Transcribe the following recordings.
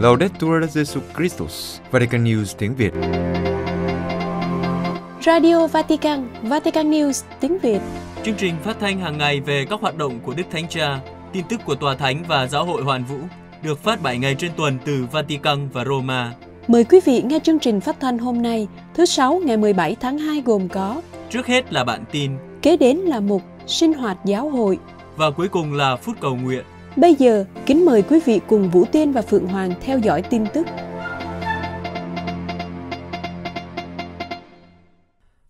Laudetur Jesu Christus, Vatican News tiếng Việt. Radio Vatican, Vatican News tiếng Việt. Chương trình phát thanh hàng ngày về các hoạt động của Đức Thánh Cha, tin tức của Tòa Thánh và Giáo hội Hoàn Vũ được phát 7 ngày trên tuần từ Vatican và Roma. Mời quý vị nghe chương trình phát thanh hôm nay, thứ Sáu ngày 17 tháng 2 gồm có Trước hết là bản tin, kế đến là mục Sinh hoạt giáo hội và cuối cùng là phút cầu nguyện. Bây giờ, kính mời quý vị cùng Vũ Tiên và Phượng Hoàng theo dõi tin tức.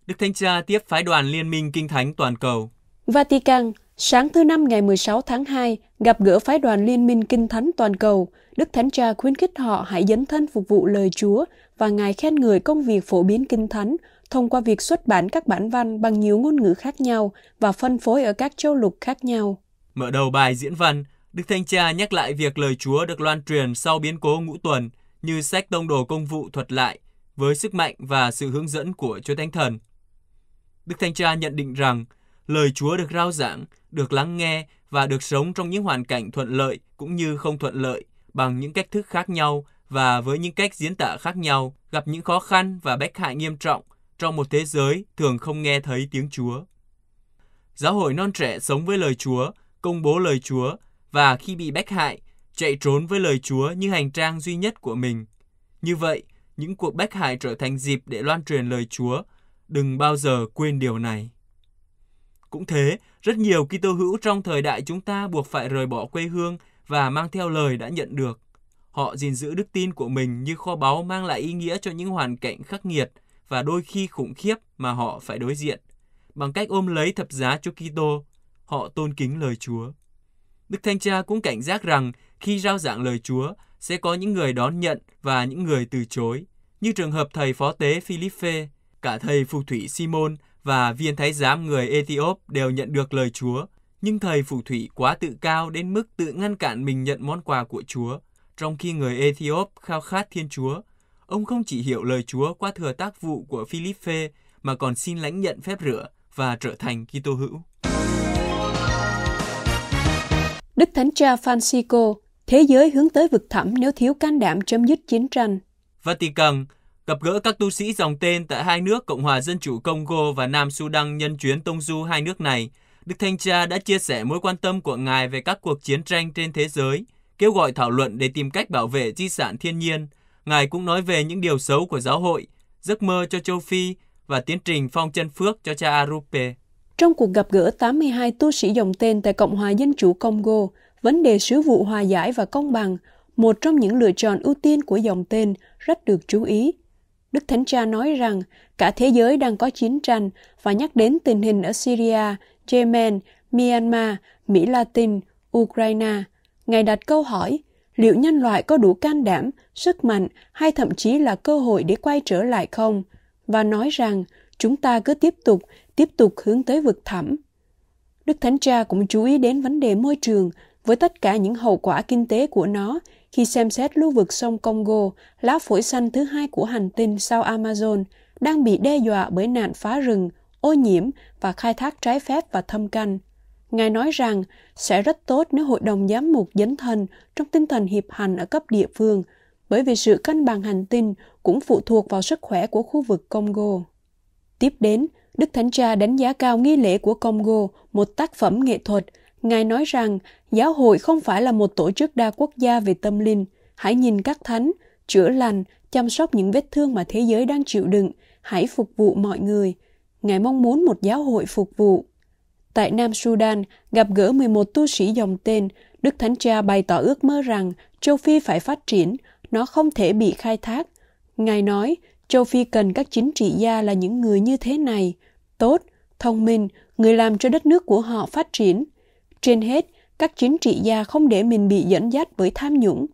Đức Thánh Cha tiếp phái đoàn Liên minh Kinh Thánh Toàn cầu. Vatican, sáng thứ Năm ngày 16 tháng 2, gặp gỡ phái đoàn Liên minh Kinh Thánh Toàn cầu, Đức Thánh Cha khuyến khích họ hãy dấn thân phục vụ lời Chúa và Ngài khen người công việc phổ biến Kinh Thánh, thông qua việc xuất bản các bản văn bằng nhiều ngôn ngữ khác nhau và phân phối ở các châu lục khác nhau. Mở đầu bài diễn văn, Đức Thanh Cha nhắc lại việc lời Chúa được loan truyền sau biến cố ngũ tuần như sách tông đồ công vụ thuật lại với sức mạnh và sự hướng dẫn của Chúa Thánh Thần. Đức Thanh Cha nhận định rằng lời Chúa được rao giảng, được lắng nghe và được sống trong những hoàn cảnh thuận lợi cũng như không thuận lợi bằng những cách thức khác nhau và với những cách diễn tả khác nhau, gặp những khó khăn và bách hại nghiêm trọng trong một thế giới thường không nghe thấy tiếng Chúa. Giáo hội non trẻ sống với lời Chúa, công bố lời Chúa và khi bị bách hại, chạy trốn với lời Chúa như hành trang duy nhất của mình. Như vậy, những cuộc bách hại trở thành dịp để loan truyền lời Chúa. Đừng bao giờ quên điều này. Cũng thế, rất nhiều Kitô hữu trong thời đại chúng ta buộc phải rời bỏ quê hương và mang theo lời đã nhận được. Họ gìn giữ đức tin của mình như kho báu mang lại ý nghĩa cho những hoàn cảnh khắc nghiệt – và đôi khi khủng khiếp mà họ phải đối diện. Bằng cách ôm lấy thập giá cho Kitô, họ tôn kính lời Chúa. Đức Thanh Cha cũng cảnh giác rằng khi rao giảng lời Chúa, sẽ có những người đón nhận và những người từ chối, như trường hợp thầy phó tế Philippe, cả thầy phù thủy Simon và viên thái giám người Ethiop đều nhận được lời Chúa, nhưng thầy phù thủy quá tự cao đến mức tự ngăn cản mình nhận món quà của Chúa, trong khi người Ethiop khao khát Thiên Chúa Ông không chỉ hiểu lời Chúa qua thừa tác vụ của Philippe mà còn xin lãnh nhận phép rửa và trở thành Kitô hữu. Đức Thánh Cha Francisco, thế giới hướng tới vực thẳm nếu thiếu can đảm chấm dứt chiến tranh. Vatican gặp gỡ các tu sĩ dòng tên tại hai nước Cộng hòa Dân chủ Congo và Nam Sudan nhân chuyến tông du hai nước này. Đức Thánh Cha đã chia sẻ mối quan tâm của Ngài về các cuộc chiến tranh trên thế giới, kêu gọi thảo luận để tìm cách bảo vệ di sản thiên nhiên, Ngài cũng nói về những điều xấu của giáo hội, giấc mơ cho châu Phi và tiến trình phong chân phước cho cha Arupe. Trong cuộc gặp gỡ 82 tu sĩ dòng tên tại Cộng hòa Dân chủ Congo, vấn đề sứ vụ hòa giải và công bằng, một trong những lựa chọn ưu tiên của dòng tên, rất được chú ý. Đức Thánh Cha nói rằng cả thế giới đang có chiến tranh và nhắc đến tình hình ở Syria, Yemen, Myanmar, Mỹ Latin, Ukraine. Ngài đặt câu hỏi liệu nhân loại có đủ can đảm, sức mạnh hay thậm chí là cơ hội để quay trở lại không? Và nói rằng chúng ta cứ tiếp tục, tiếp tục hướng tới vực thẳm. Đức Thánh Cha cũng chú ý đến vấn đề môi trường với tất cả những hậu quả kinh tế của nó khi xem xét lưu vực sông Congo, lá phổi xanh thứ hai của hành tinh sau Amazon, đang bị đe dọa bởi nạn phá rừng, ô nhiễm và khai thác trái phép và thâm canh – Ngài nói rằng sẽ rất tốt nếu hội đồng giám mục dấn thân trong tinh thần hiệp hành ở cấp địa phương, bởi vì sự cân bằng hành tinh cũng phụ thuộc vào sức khỏe của khu vực Congo. Tiếp đến, Đức Thánh Cha đánh giá cao nghi lễ của Congo, một tác phẩm nghệ thuật. Ngài nói rằng giáo hội không phải là một tổ chức đa quốc gia về tâm linh. Hãy nhìn các thánh, chữa lành, chăm sóc những vết thương mà thế giới đang chịu đựng. Hãy phục vụ mọi người. Ngài mong muốn một giáo hội phục vụ tại Nam Sudan gặp gỡ 11 tu sĩ dòng tên, Đức Thánh Cha bày tỏ ước mơ rằng châu Phi phải phát triển, nó không thể bị khai thác. Ngài nói, châu Phi cần các chính trị gia là những người như thế này, tốt, thông minh, người làm cho đất nước của họ phát triển. Trên hết, các chính trị gia không để mình bị dẫn dắt bởi tham nhũng.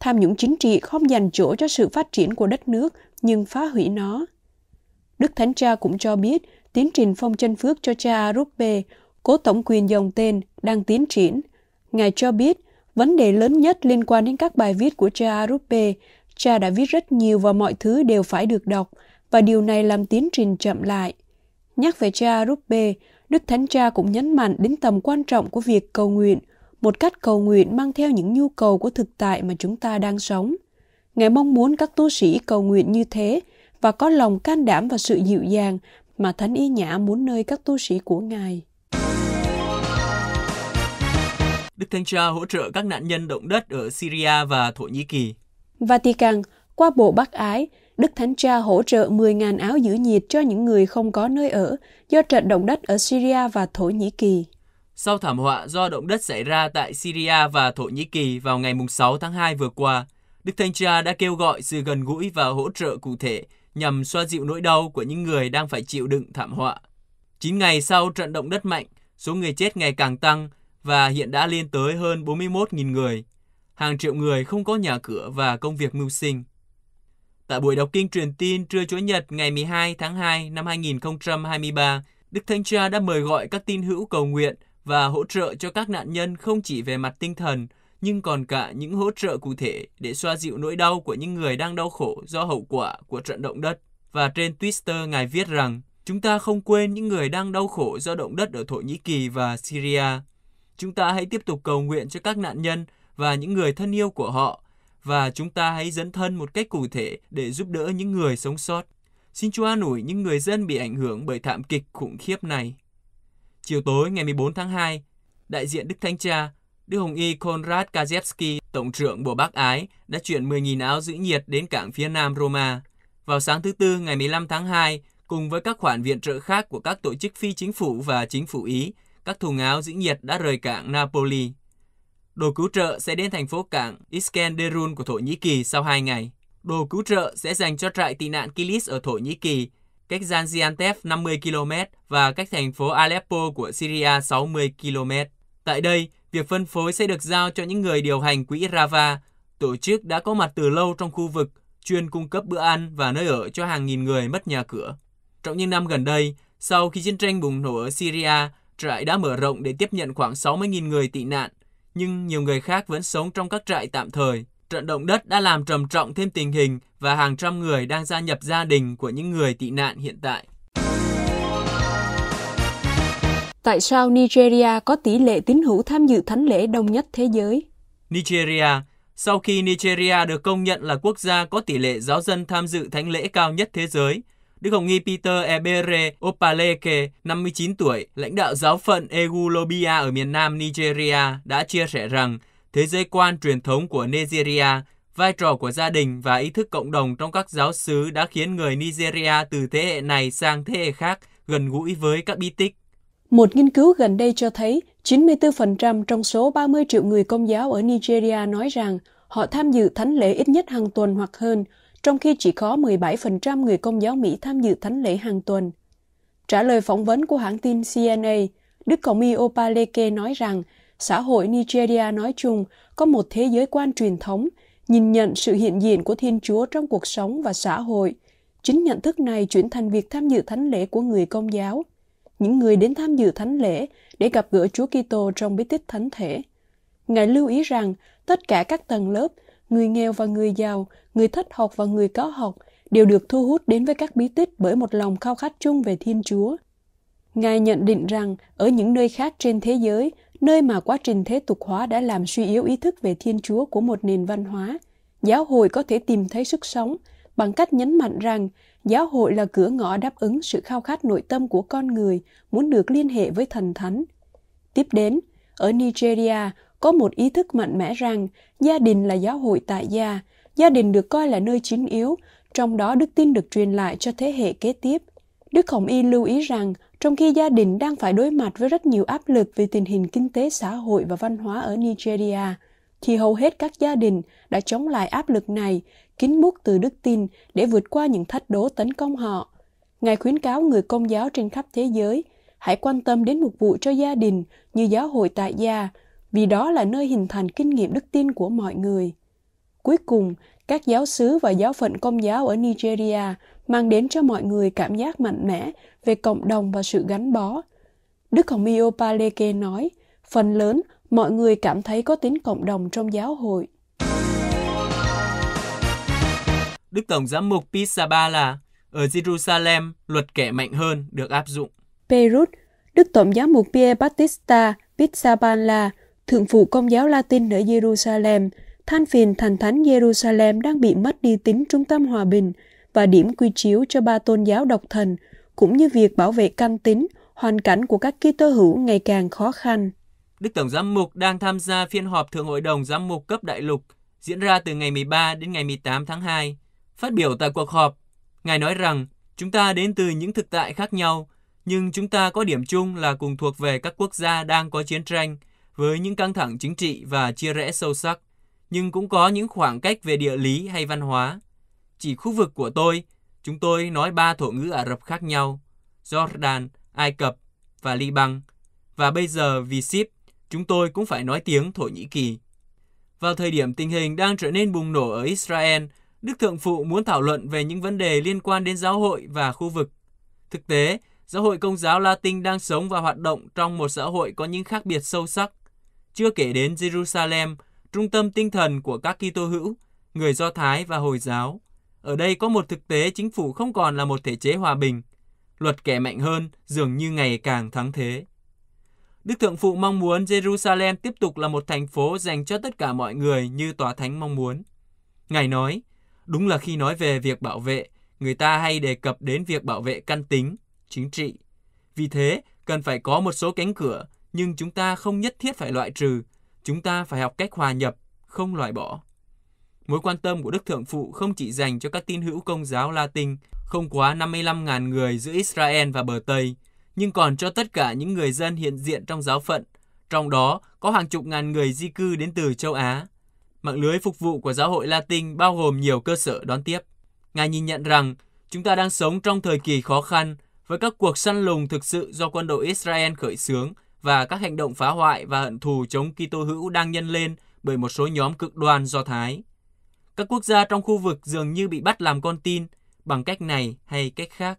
Tham nhũng chính trị không dành chỗ cho sự phát triển của đất nước, nhưng phá hủy nó. Đức Thánh Cha cũng cho biết, tiến trình phong chân phước cho cha Arupe cố tổng quyền dòng tên đang tiến triển. Ngài cho biết, vấn đề lớn nhất liên quan đến các bài viết của cha Arupe, cha đã viết rất nhiều và mọi thứ đều phải được đọc, và điều này làm tiến trình chậm lại. Nhắc về cha Arupe, Đức Thánh Cha cũng nhấn mạnh đến tầm quan trọng của việc cầu nguyện, một cách cầu nguyện mang theo những nhu cầu của thực tại mà chúng ta đang sống. Ngài mong muốn các tu sĩ cầu nguyện như thế và có lòng can đảm và sự dịu dàng mà Thánh Y Nhã muốn nơi các tu sĩ của Ngài. Đức Thánh Cha hỗ trợ các nạn nhân động đất ở Syria và Thổ Nhĩ Kỳ. Vatican, qua Bộ Bắc Ái, Đức Thánh Cha hỗ trợ 10.000 áo giữ nhiệt cho những người không có nơi ở do trận động đất ở Syria và Thổ Nhĩ Kỳ. Sau thảm họa do động đất xảy ra tại Syria và Thổ Nhĩ Kỳ vào ngày 6 tháng 2 vừa qua, Đức Thánh Cha đã kêu gọi sự gần gũi và hỗ trợ cụ thể nhằm xoa dịu nỗi đau của những người đang phải chịu đựng thảm họa. 9 ngày sau trận động đất mạnh, số người chết ngày càng tăng và hiện đã lên tới hơn 41.000 người. Hàng triệu người không có nhà cửa và công việc mưu sinh. Tại buổi đọc kinh truyền tin trưa Chủ nhật ngày 12 tháng 2 năm 2023, Đức Thánh Cha đã mời gọi các tín hữu cầu nguyện và hỗ trợ cho các nạn nhân không chỉ về mặt tinh thần, nhưng còn cả những hỗ trợ cụ thể để xoa dịu nỗi đau của những người đang đau khổ do hậu quả của trận động đất. Và trên Twitter, Ngài viết rằng, chúng ta không quên những người đang đau khổ do động đất ở Thổ Nhĩ Kỳ và Syria. Chúng ta hãy tiếp tục cầu nguyện cho các nạn nhân và những người thân yêu của họ và chúng ta hãy dẫn thân một cách cụ thể để giúp đỡ những người sống sót. Xin Chúa an ủi những người dân bị ảnh hưởng bởi thảm kịch khủng khiếp này. Chiều tối ngày 14 tháng 2, đại diện Đức Thánh Cha, Đức Hồng Y Konrad Kazewski, Tổng trưởng Bộ bác Ái, đã chuyển 10.000 áo giữ nhiệt đến cảng phía nam Roma. Vào sáng thứ Tư ngày 15 tháng 2, cùng với các khoản viện trợ khác của các tổ chức phi chính phủ và chính phủ Ý, các thù áo dĩ nhiệt đã rời cảng Napoli. Đồ cứu trợ sẽ đến thành phố cảng Iskenderun của Thổ Nhĩ Kỳ sau 2 ngày. Đồ cứu trợ sẽ dành cho trại tị nạn Kilis ở Thổ Nhĩ Kỳ, cách Gaziantep 50 km và cách thành phố Aleppo của Syria 60 km. Tại đây, việc phân phối sẽ được giao cho những người điều hành quỹ Rava, tổ chức đã có mặt từ lâu trong khu vực, chuyên cung cấp bữa ăn và nơi ở cho hàng nghìn người mất nhà cửa. Trong những năm gần đây, sau khi chiến tranh bùng nổ ở Syria, trại đã mở rộng để tiếp nhận khoảng 60.000 người tị nạn, nhưng nhiều người khác vẫn sống trong các trại tạm thời. Trận động đất đã làm trầm trọng thêm tình hình và hàng trăm người đang gia nhập gia đình của những người tị nạn hiện tại. Tại sao Nigeria có tỷ lệ tín hữu tham dự thánh lễ đông nhất thế giới? Nigeria Sau khi Nigeria được công nhận là quốc gia có tỷ lệ giáo dân tham dự thánh lễ cao nhất thế giới – Đức Hồng Y Peter Ebere Opaleke, 59 tuổi, lãnh đạo giáo phận Egulobia ở miền nam Nigeria, đã chia sẻ rằng thế giới quan truyền thống của Nigeria, vai trò của gia đình và ý thức cộng đồng trong các giáo sứ đã khiến người Nigeria từ thế hệ này sang thế hệ khác gần gũi với các bi tích. Một nghiên cứu gần đây cho thấy 94% trong số 30 triệu người công giáo ở Nigeria nói rằng họ tham dự thánh lễ ít nhất hàng tuần hoặc hơn, trong khi chỉ có 17% người công giáo Mỹ tham dự thánh lễ hàng tuần. Trả lời phỏng vấn của hãng tin CNA, Đức Cộng y Opaleke nói rằng xã hội Nigeria nói chung có một thế giới quan truyền thống, nhìn nhận sự hiện diện của Thiên Chúa trong cuộc sống và xã hội. Chính nhận thức này chuyển thành việc tham dự thánh lễ của người công giáo. Những người đến tham dự thánh lễ để gặp gỡ Chúa Kitô trong bí tích thánh thể. Ngài lưu ý rằng tất cả các tầng lớp, người nghèo và người giàu người thất học và người có học đều được thu hút đến với các bí tích bởi một lòng khao khát chung về Thiên Chúa. Ngài nhận định rằng ở những nơi khác trên thế giới, nơi mà quá trình thế tục hóa đã làm suy yếu ý thức về Thiên Chúa của một nền văn hóa, giáo hội có thể tìm thấy sức sống bằng cách nhấn mạnh rằng giáo hội là cửa ngõ đáp ứng sự khao khát nội tâm của con người muốn được liên hệ với thần thánh. Tiếp đến, ở Nigeria có một ý thức mạnh mẽ rằng gia đình là giáo hội tại gia Gia đình được coi là nơi chính yếu, trong đó đức tin được truyền lại cho thế hệ kế tiếp. Đức Hồng Y lưu ý rằng, trong khi gia đình đang phải đối mặt với rất nhiều áp lực về tình hình kinh tế xã hội và văn hóa ở Nigeria, thì hầu hết các gia đình đã chống lại áp lực này, kín bút từ đức tin để vượt qua những thách đố tấn công họ. Ngài khuyến cáo người công giáo trên khắp thế giới, hãy quan tâm đến mục vụ cho gia đình như giáo hội tại gia, vì đó là nơi hình thành kinh nghiệm đức tin của mọi người. Cuối cùng, các giáo sứ và giáo phận công giáo ở Nigeria mang đến cho mọi người cảm giác mạnh mẽ về cộng đồng và sự gắn bó. Đức Hồng Mio Paleke nói, phần lớn mọi người cảm thấy có tính cộng đồng trong giáo hội. Đức Tổng giám mục Pisabala ở Jerusalem, luật kẻ mạnh hơn được áp dụng. Beirut, Đức Tổng giám mục Pierre Battista Pisabala thượng phụ công giáo Latin ở Jerusalem, than phiền thành thánh Jerusalem đang bị mất đi tính trung tâm hòa bình và điểm quy chiếu cho ba tôn giáo độc thần, cũng như việc bảo vệ căn tính, hoàn cảnh của các Kitô hữu ngày càng khó khăn. Đức Tổng Giám mục đang tham gia phiên họp Thượng hội đồng Giám mục cấp đại lục diễn ra từ ngày 13 đến ngày 18 tháng 2. Phát biểu tại cuộc họp, Ngài nói rằng chúng ta đến từ những thực tại khác nhau, nhưng chúng ta có điểm chung là cùng thuộc về các quốc gia đang có chiến tranh với những căng thẳng chính trị và chia rẽ sâu sắc nhưng cũng có những khoảng cách về địa lý hay văn hóa. Chỉ khu vực của tôi, chúng tôi nói ba thổ ngữ Ả Rập khác nhau, Jordan, Ai Cập và Liban. Và bây giờ vì ship, chúng tôi cũng phải nói tiếng Thổ Nhĩ Kỳ. Vào thời điểm tình hình đang trở nên bùng nổ ở Israel, Đức Thượng Phụ muốn thảo luận về những vấn đề liên quan đến giáo hội và khu vực. Thực tế, giáo hội công giáo Latin đang sống và hoạt động trong một xã hội có những khác biệt sâu sắc. Chưa kể đến Jerusalem, trung tâm tinh thần của các Kitô hữu, người Do Thái và Hồi giáo. Ở đây có một thực tế chính phủ không còn là một thể chế hòa bình. Luật kẻ mạnh hơn dường như ngày càng thắng thế. Đức Thượng Phụ mong muốn Jerusalem tiếp tục là một thành phố dành cho tất cả mọi người như Tòa Thánh mong muốn. Ngài nói, đúng là khi nói về việc bảo vệ, người ta hay đề cập đến việc bảo vệ căn tính, chính trị. Vì thế, cần phải có một số cánh cửa, nhưng chúng ta không nhất thiết phải loại trừ, Chúng ta phải học cách hòa nhập, không loại bỏ. Mối quan tâm của Đức Thượng Phụ không chỉ dành cho các tín hữu công giáo Latin, không quá 55.000 người giữa Israel và bờ Tây, nhưng còn cho tất cả những người dân hiện diện trong giáo phận, trong đó có hàng chục ngàn người di cư đến từ châu Á. Mạng lưới phục vụ của giáo hội Latin bao gồm nhiều cơ sở đón tiếp. Ngài nhìn nhận rằng chúng ta đang sống trong thời kỳ khó khăn với các cuộc săn lùng thực sự do quân đội Israel khởi xướng – và các hành động phá hoại và hận thù chống Kitô hữu đang nhân lên bởi một số nhóm cực đoan Do Thái. Các quốc gia trong khu vực dường như bị bắt làm con tin bằng cách này hay cách khác.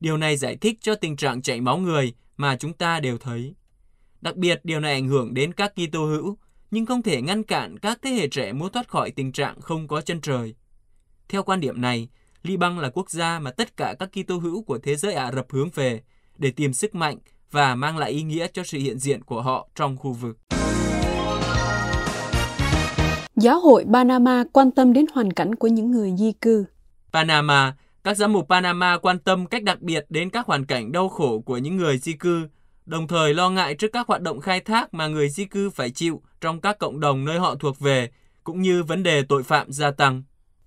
Điều này giải thích cho tình trạng chảy máu người mà chúng ta đều thấy. Đặc biệt, điều này ảnh hưởng đến các Kitô hữu, nhưng không thể ngăn cản các thế hệ trẻ muốn thoát khỏi tình trạng không có chân trời. Theo quan điểm này, Liban là quốc gia mà tất cả các Kitô hữu của thế giới Ả Rập hướng về để tìm sức mạnh và mang lại ý nghĩa cho sự hiện diện của họ trong khu vực. Giáo hội Panama quan tâm đến hoàn cảnh của những người di cư. Panama, các giám mục Panama quan tâm cách đặc biệt đến các hoàn cảnh đau khổ của những người di cư, đồng thời lo ngại trước các hoạt động khai thác mà người di cư phải chịu trong các cộng đồng nơi họ thuộc về, cũng như vấn đề tội phạm gia tăng.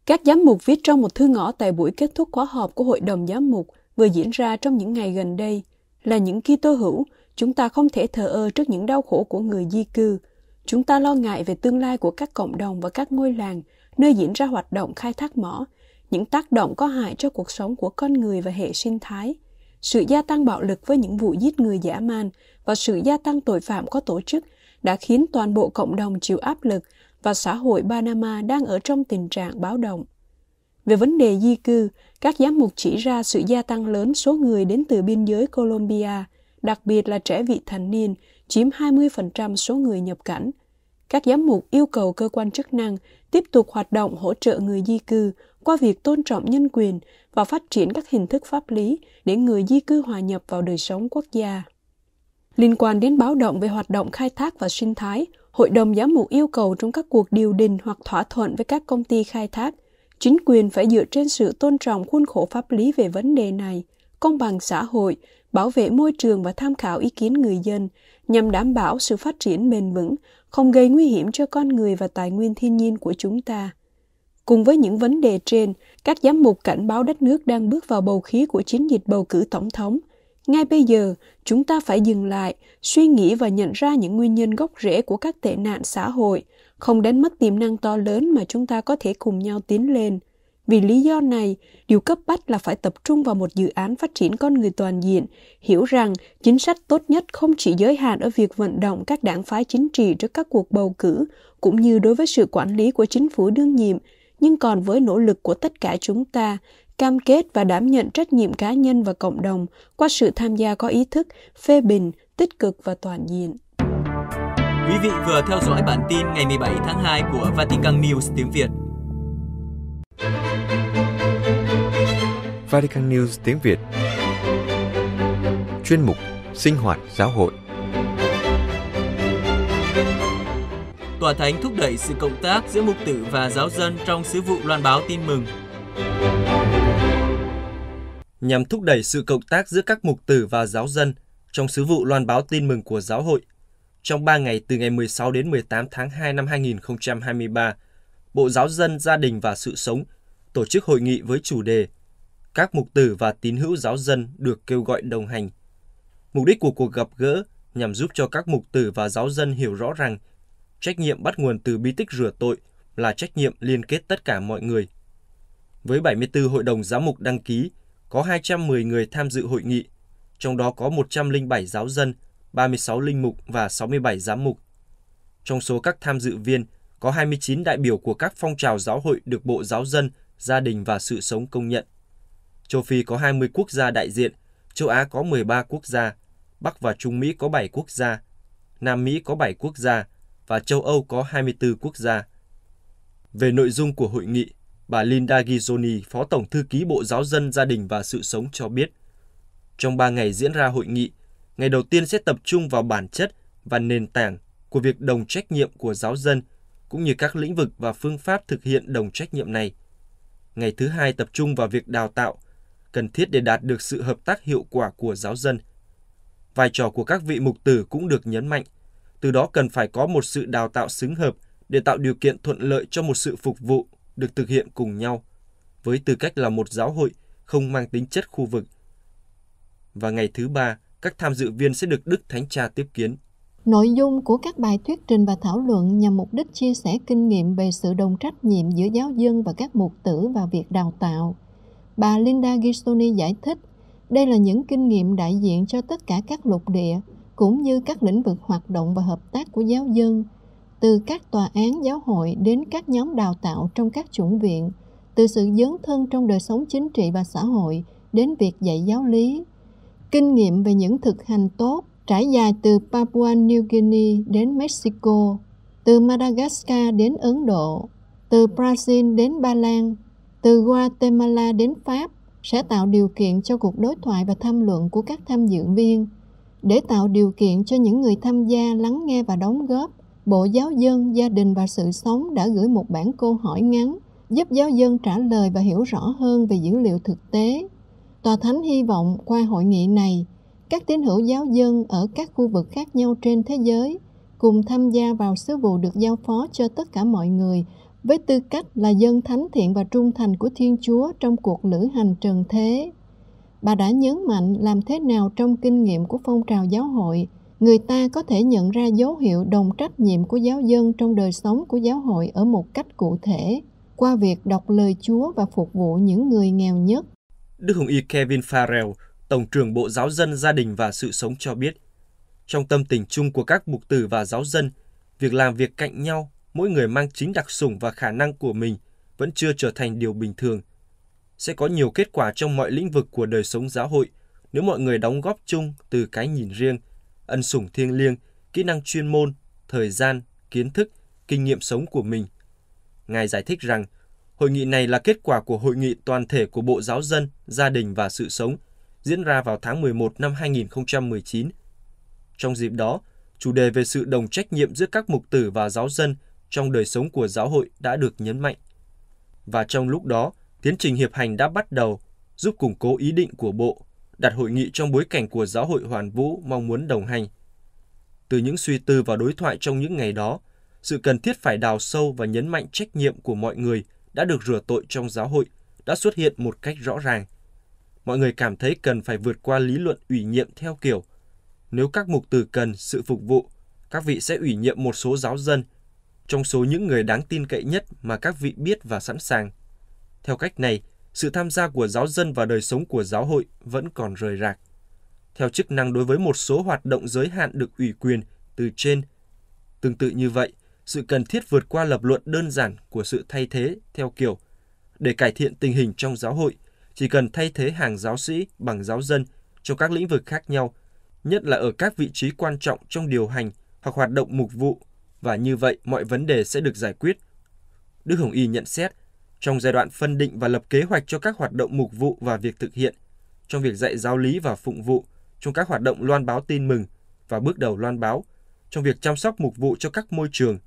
Các giám mục viết trong một thư ngõ tại buổi kết thúc khóa họp của Hội đồng Giám mục vừa diễn ra trong những ngày gần đây – là những Kitô hữu, chúng ta không thể thờ ơ trước những đau khổ của người di cư. Chúng ta lo ngại về tương lai của các cộng đồng và các ngôi làng, nơi diễn ra hoạt động khai thác mỏ, những tác động có hại cho cuộc sống của con người và hệ sinh thái, sự gia tăng bạo lực với những vụ giết người dã man và sự gia tăng tội phạm có tổ chức đã khiến toàn bộ cộng đồng chịu áp lực và xã hội Panama đang ở trong tình trạng báo động. Về vấn đề di cư, các giám mục chỉ ra sự gia tăng lớn số người đến từ biên giới Colombia, đặc biệt là trẻ vị thành niên, chiếm 20% số người nhập cảnh. Các giám mục yêu cầu cơ quan chức năng tiếp tục hoạt động hỗ trợ người di cư qua việc tôn trọng nhân quyền và phát triển các hình thức pháp lý để người di cư hòa nhập vào đời sống quốc gia. Liên quan đến báo động về hoạt động khai thác và sinh thái, Hội đồng Giám mục yêu cầu trong các cuộc điều đình hoặc thỏa thuận với các công ty khai thác – Chính quyền phải dựa trên sự tôn trọng khuôn khổ pháp lý về vấn đề này, công bằng xã hội, bảo vệ môi trường và tham khảo ý kiến người dân nhằm đảm bảo sự phát triển bền vững, không gây nguy hiểm cho con người và tài nguyên thiên nhiên của chúng ta. Cùng với những vấn đề trên, các giám mục cảnh báo đất nước đang bước vào bầu khí của chiến dịch bầu cử tổng thống. Ngay bây giờ, chúng ta phải dừng lại, suy nghĩ và nhận ra những nguyên nhân gốc rễ của các tệ nạn xã hội – không đánh mất tiềm năng to lớn mà chúng ta có thể cùng nhau tiến lên. Vì lý do này, điều cấp bách là phải tập trung vào một dự án phát triển con người toàn diện, hiểu rằng chính sách tốt nhất không chỉ giới hạn ở việc vận động các đảng phái chính trị trước các cuộc bầu cử, cũng như đối với sự quản lý của chính phủ đương nhiệm, nhưng còn với nỗ lực của tất cả chúng ta, cam kết và đảm nhận trách nhiệm cá nhân và cộng đồng qua sự tham gia có ý thức, phê bình, tích cực và toàn diện. Quý vị vừa theo dõi bản tin ngày 17 tháng 2 của Vatican News tiếng Việt. Vatican News tiếng Việt Chuyên mục Sinh hoạt giáo hội Tòa Thánh thúc đẩy sự cộng tác giữa mục tử và giáo dân trong sứ vụ loan báo tin mừng. Nhằm thúc đẩy sự cộng tác giữa các mục tử và giáo dân trong sứ vụ loan báo tin mừng của giáo hội trong 3 ngày từ ngày 16 đến 18 tháng 2 năm 2023, Bộ Giáo dân, Gia đình và Sự sống tổ chức hội nghị với chủ đề Các mục tử và tín hữu giáo dân được kêu gọi đồng hành. Mục đích của cuộc gặp gỡ nhằm giúp cho các mục tử và giáo dân hiểu rõ rằng trách nhiệm bắt nguồn từ bí tích rửa tội là trách nhiệm liên kết tất cả mọi người. Với 74 hội đồng giám mục đăng ký, có 210 người tham dự hội nghị, trong đó có 107 giáo dân 36 linh mục và 67 giám mục. Trong số các tham dự viên, có 29 đại biểu của các phong trào giáo hội được Bộ Giáo dân, Gia đình và Sự sống công nhận. Châu Phi có 20 quốc gia đại diện, châu Á có 13 quốc gia, Bắc và Trung Mỹ có 7 quốc gia, Nam Mỹ có 7 quốc gia và châu Âu có 24 quốc gia. Về nội dung của hội nghị, bà Linda Gizoni, Phó Tổng Thư ký Bộ Giáo dân, Gia đình và Sự sống cho biết, trong 3 ngày diễn ra hội nghị, ngày đầu tiên sẽ tập trung vào bản chất và nền tảng của việc đồng trách nhiệm của giáo dân cũng như các lĩnh vực và phương pháp thực hiện đồng trách nhiệm này. Ngày thứ hai tập trung vào việc đào tạo cần thiết để đạt được sự hợp tác hiệu quả của giáo dân. Vai trò của các vị mục tử cũng được nhấn mạnh, từ đó cần phải có một sự đào tạo xứng hợp để tạo điều kiện thuận lợi cho một sự phục vụ được thực hiện cùng nhau với tư cách là một giáo hội không mang tính chất khu vực. Và ngày thứ ba, các tham dự viên sẽ được Đức Thánh Cha tiếp kiến. Nội dung của các bài thuyết trình và thảo luận nhằm mục đích chia sẻ kinh nghiệm về sự đồng trách nhiệm giữa giáo dân và các mục tử và việc đào tạo. Bà Linda Ghisoni giải thích, đây là những kinh nghiệm đại diện cho tất cả các lục địa, cũng như các lĩnh vực hoạt động và hợp tác của giáo dân, từ các tòa án giáo hội đến các nhóm đào tạo trong các chủng viện, từ sự dấn thân trong đời sống chính trị và xã hội đến việc dạy giáo lý, Kinh nghiệm về những thực hành tốt trải dài từ Papua New Guinea đến Mexico, từ Madagascar đến Ấn Độ, từ Brazil đến Ba Lan, từ Guatemala đến Pháp sẽ tạo điều kiện cho cuộc đối thoại và tham luận của các tham dự viên để tạo điều kiện cho những người tham gia lắng nghe và đóng góp bộ giáo dân gia đình và sự sống đã gửi một bản câu hỏi ngắn giúp giáo dân trả lời và hiểu rõ hơn về dữ liệu thực tế Tòa Thánh hy vọng qua hội nghị này, các tín hữu giáo dân ở các khu vực khác nhau trên thế giới cùng tham gia vào sứ vụ được giao phó cho tất cả mọi người với tư cách là dân thánh thiện và trung thành của Thiên Chúa trong cuộc lữ hành trần thế. Bà đã nhấn mạnh làm thế nào trong kinh nghiệm của phong trào giáo hội, người ta có thể nhận ra dấu hiệu đồng trách nhiệm của giáo dân trong đời sống của giáo hội ở một cách cụ thể qua việc đọc lời Chúa và phục vụ những người nghèo nhất. Đức Hồng Y Kevin Farrell, Tổng trưởng Bộ Giáo dân Gia đình và Sự sống cho biết, trong tâm tình chung của các mục tử và giáo dân, việc làm việc cạnh nhau, mỗi người mang chính đặc sủng và khả năng của mình vẫn chưa trở thành điều bình thường. Sẽ có nhiều kết quả trong mọi lĩnh vực của đời sống giáo hội nếu mọi người đóng góp chung từ cái nhìn riêng, ân sủng thiêng liêng, kỹ năng chuyên môn, thời gian, kiến thức, kinh nghiệm sống của mình. Ngài giải thích rằng Hội nghị này là kết quả của hội nghị toàn thể của Bộ Giáo dân, Gia đình và Sự sống, diễn ra vào tháng 11 năm 2019. Trong dịp đó, chủ đề về sự đồng trách nhiệm giữa các mục tử và giáo dân trong đời sống của giáo hội đã được nhấn mạnh. Và trong lúc đó, tiến trình hiệp hành đã bắt đầu, giúp củng cố ý định của Bộ, đặt hội nghị trong bối cảnh của giáo hội hoàn vũ mong muốn đồng hành. Từ những suy tư và đối thoại trong những ngày đó, sự cần thiết phải đào sâu và nhấn mạnh trách nhiệm của mọi người – đã được rửa tội trong giáo hội đã xuất hiện một cách rõ ràng. Mọi người cảm thấy cần phải vượt qua lý luận ủy nhiệm theo kiểu nếu các mục từ cần sự phục vụ, các vị sẽ ủy nhiệm một số giáo dân trong số những người đáng tin cậy nhất mà các vị biết và sẵn sàng. Theo cách này, sự tham gia của giáo dân vào đời sống của giáo hội vẫn còn rời rạc. Theo chức năng đối với một số hoạt động giới hạn được ủy quyền từ trên, tương tự như vậy, sự cần thiết vượt qua lập luận đơn giản của sự thay thế theo kiểu để cải thiện tình hình trong giáo hội chỉ cần thay thế hàng giáo sĩ bằng giáo dân cho các lĩnh vực khác nhau nhất là ở các vị trí quan trọng trong điều hành hoặc hoạt động mục vụ và như vậy mọi vấn đề sẽ được giải quyết đức hồng y nhận xét trong giai đoạn phân định và lập kế hoạch cho các hoạt động mục vụ và việc thực hiện trong việc dạy giáo lý và phụng vụ trong các hoạt động loan báo tin mừng và bước đầu loan báo trong việc chăm sóc mục vụ cho các môi trường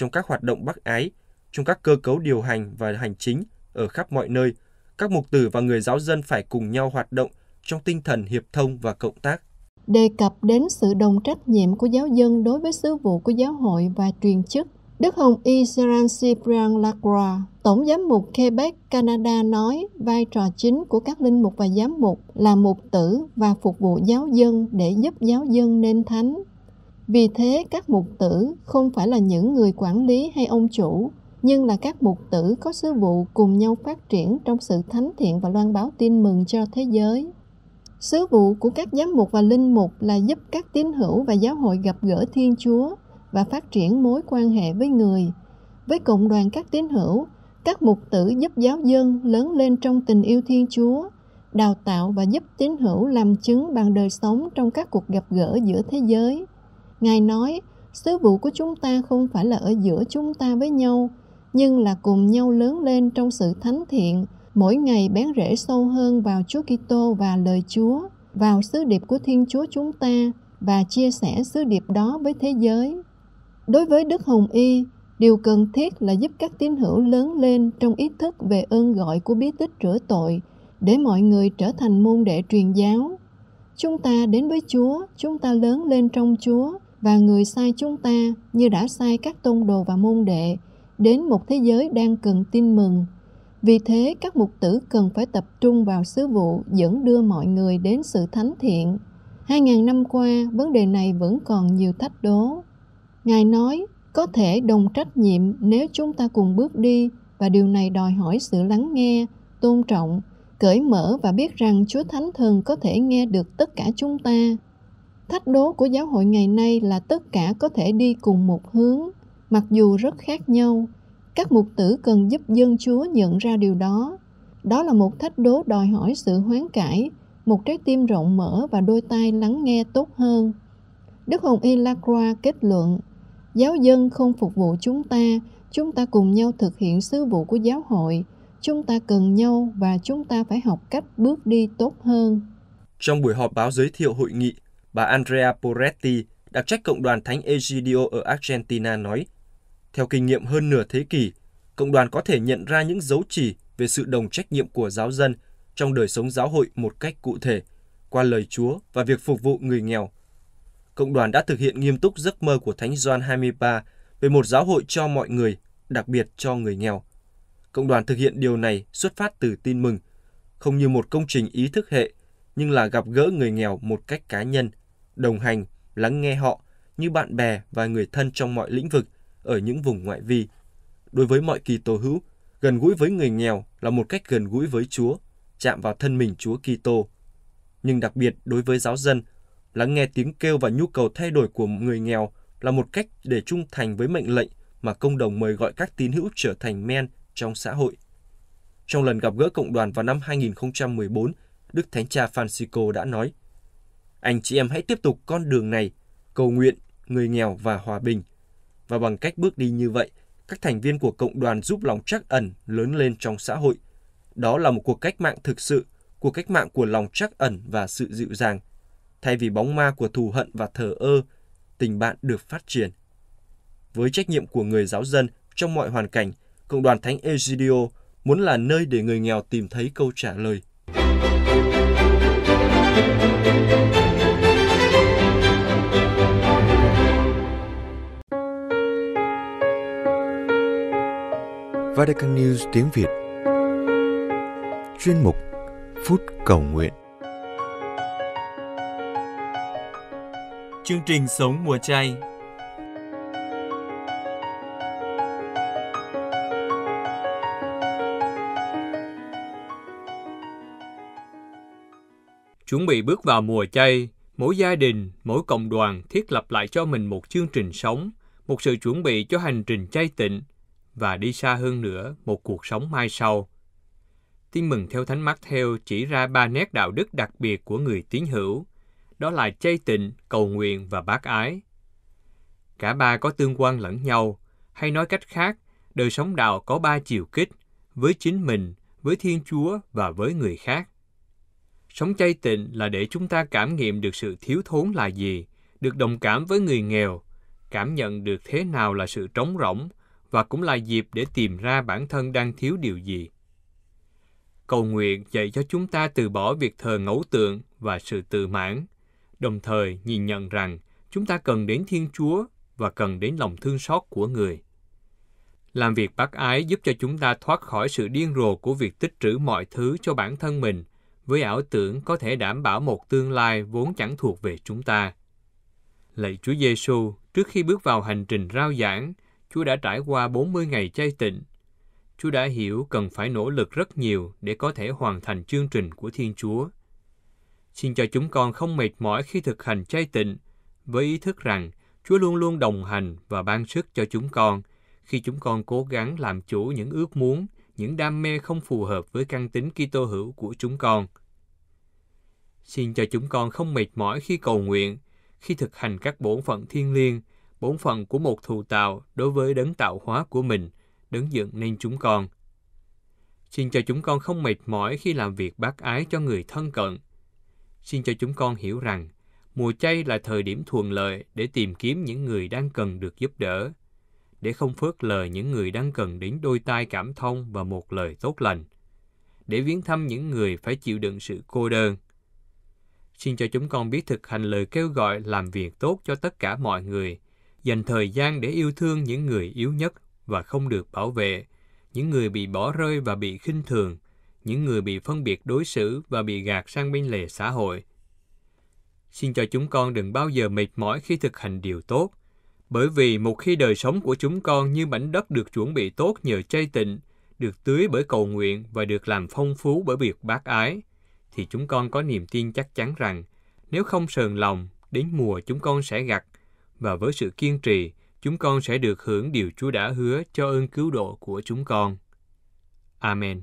trong các hoạt động bác Ái, trong các cơ cấu điều hành và hành chính ở khắp mọi nơi, các mục tử và người giáo dân phải cùng nhau hoạt động trong tinh thần hiệp thông và cộng tác. Đề cập đến sự đồng trách nhiệm của giáo dân đối với sứ vụ của giáo hội và truyền chức, Đức Hồng Israel Cyprian Lacroix, Tổng giám mục Quebec, Canada nói vai trò chính của các linh mục và giám mục là mục tử và phục vụ giáo dân để giúp giáo dân nên thánh vì thế các mục tử không phải là những người quản lý hay ông chủ, nhưng là các mục tử có sứ vụ cùng nhau phát triển trong sự thánh thiện và loan báo tin mừng cho thế giới. Sứ vụ của các giám mục và linh mục là giúp các tín hữu và giáo hội gặp gỡ Thiên Chúa và phát triển mối quan hệ với người. Với cộng đoàn các tín hữu, các mục tử giúp giáo dân lớn lên trong tình yêu Thiên Chúa, đào tạo và giúp tín hữu làm chứng bằng đời sống trong các cuộc gặp gỡ giữa thế giới – Ngài nói, sứ vụ của chúng ta không phải là ở giữa chúng ta với nhau, nhưng là cùng nhau lớn lên trong sự thánh thiện, mỗi ngày bén rễ sâu hơn vào Chúa Kitô và lời Chúa, vào sứ điệp của Thiên Chúa chúng ta và chia sẻ sứ điệp đó với thế giới. Đối với Đức Hồng Y, điều cần thiết là giúp các tín hữu lớn lên trong ý thức về ơn gọi của bí tích rửa tội để mọi người trở thành môn đệ truyền giáo. Chúng ta đến với Chúa, chúng ta lớn lên trong Chúa, và người sai chúng ta như đã sai các tôn đồ và môn đệ đến một thế giới đang cần tin mừng. Vì thế, các mục tử cần phải tập trung vào sứ vụ dẫn đưa mọi người đến sự thánh thiện. Hai ngàn năm qua, vấn đề này vẫn còn nhiều thách đố. Ngài nói, có thể đồng trách nhiệm nếu chúng ta cùng bước đi và điều này đòi hỏi sự lắng nghe, tôn trọng, cởi mở và biết rằng Chúa Thánh Thần có thể nghe được tất cả chúng ta. Thách đố của giáo hội ngày nay là tất cả có thể đi cùng một hướng, mặc dù rất khác nhau. Các mục tử cần giúp dân Chúa nhận ra điều đó. Đó là một thách đố đòi hỏi sự hoán cải, một trái tim rộng mở và đôi tai lắng nghe tốt hơn. Đức Hồng Y Lacroix kết luận, giáo dân không phục vụ chúng ta, chúng ta cùng nhau thực hiện sứ vụ của giáo hội, chúng ta cần nhau và chúng ta phải học cách bước đi tốt hơn. Trong buổi họp báo giới thiệu hội nghị bà Andrea Poretti, đặc trách Cộng đoàn Thánh Egidio ở Argentina nói, theo kinh nghiệm hơn nửa thế kỷ, cộng đoàn có thể nhận ra những dấu chỉ về sự đồng trách nhiệm của giáo dân trong đời sống giáo hội một cách cụ thể, qua lời Chúa và việc phục vụ người nghèo. Cộng đoàn đã thực hiện nghiêm túc giấc mơ của Thánh Gioan 23 về một giáo hội cho mọi người, đặc biệt cho người nghèo. Cộng đoàn thực hiện điều này xuất phát từ tin mừng, không như một công trình ý thức hệ, nhưng là gặp gỡ người nghèo một cách cá nhân – đồng hành, lắng nghe họ như bạn bè và người thân trong mọi lĩnh vực ở những vùng ngoại vi. Đối với mọi kỳ tổ hữu, gần gũi với người nghèo là một cách gần gũi với Chúa, chạm vào thân mình Chúa Kitô. Nhưng đặc biệt đối với giáo dân, lắng nghe tiếng kêu và nhu cầu thay đổi của người nghèo là một cách để trung thành với mệnh lệnh mà công đồng mời gọi các tín hữu trở thành men trong xã hội. Trong lần gặp gỡ cộng đoàn vào năm 2014, Đức Thánh Cha Francisco đã nói – anh chị em hãy tiếp tục con đường này, cầu nguyện, người nghèo và hòa bình. Và bằng cách bước đi như vậy, các thành viên của cộng đoàn giúp lòng trắc ẩn lớn lên trong xã hội. Đó là một cuộc cách mạng thực sự, cuộc cách mạng của lòng trắc ẩn và sự dịu dàng. Thay vì bóng ma của thù hận và thờ ơ, tình bạn được phát triển. Với trách nhiệm của người giáo dân trong mọi hoàn cảnh, Cộng đoàn Thánh Egidio muốn là nơi để người nghèo tìm thấy câu trả lời. Vatican News tiếng Việt Chuyên mục Phút Cầu Nguyện Chương trình Sống Mùa Chay Chuẩn bị bước vào mùa chay, mỗi gia đình, mỗi cộng đoàn thiết lập lại cho mình một chương trình sống, một sự chuẩn bị cho hành trình chay tịnh – và đi xa hơn nữa một cuộc sống mai sau. Tin mừng theo Thánh theo chỉ ra ba nét đạo đức đặc biệt của người tín hữu, đó là chay tịnh, cầu nguyện và bác ái. Cả ba có tương quan lẫn nhau, hay nói cách khác, đời sống đạo có ba chiều kích, với chính mình, với Thiên Chúa và với người khác. Sống chay tịnh là để chúng ta cảm nghiệm được sự thiếu thốn là gì, được đồng cảm với người nghèo, cảm nhận được thế nào là sự trống rỗng, và cũng là dịp để tìm ra bản thân đang thiếu điều gì. Cầu nguyện dạy cho chúng ta từ bỏ việc thờ ngẫu tượng và sự tự mãn, đồng thời nhìn nhận rằng chúng ta cần đến Thiên Chúa và cần đến lòng thương xót của người. Làm việc bác ái giúp cho chúng ta thoát khỏi sự điên rồ của việc tích trữ mọi thứ cho bản thân mình, với ảo tưởng có thể đảm bảo một tương lai vốn chẳng thuộc về chúng ta. Lạy Chúa Giêsu, trước khi bước vào hành trình rao giảng, Chúa đã trải qua 40 ngày chay tịnh. Chúa đã hiểu cần phải nỗ lực rất nhiều để có thể hoàn thành chương trình của Thiên Chúa. Xin cho chúng con không mệt mỏi khi thực hành chay tịnh, với ý thức rằng Chúa luôn luôn đồng hành và ban sức cho chúng con khi chúng con cố gắng làm chủ những ước muốn, những đam mê không phù hợp với căn tính Kitô hữu của chúng con. Xin cho chúng con không mệt mỏi khi cầu nguyện, khi thực hành các bổn phận thiên liêng bổn phận của một thù tạo đối với đấng tạo hóa của mình, đấng dựng nên chúng con. Xin cho chúng con không mệt mỏi khi làm việc bác ái cho người thân cận. Xin cho chúng con hiểu rằng, mùa chay là thời điểm thuận lợi để tìm kiếm những người đang cần được giúp đỡ, để không phớt lờ những người đang cần đến đôi tai cảm thông và một lời tốt lành, để viếng thăm những người phải chịu đựng sự cô đơn. Xin cho chúng con biết thực hành lời kêu gọi làm việc tốt cho tất cả mọi người – dành thời gian để yêu thương những người yếu nhất và không được bảo vệ, những người bị bỏ rơi và bị khinh thường, những người bị phân biệt đối xử và bị gạt sang bên lề xã hội. Xin cho chúng con đừng bao giờ mệt mỏi khi thực hành điều tốt, bởi vì một khi đời sống của chúng con như mảnh đất được chuẩn bị tốt nhờ chay tịnh, được tưới bởi cầu nguyện và được làm phong phú bởi việc bác ái, thì chúng con có niềm tin chắc chắn rằng nếu không sờn lòng, đến mùa chúng con sẽ gặt và với sự kiên trì, chúng con sẽ được hưởng điều Chúa đã hứa cho ơn cứu độ của chúng con. Amen.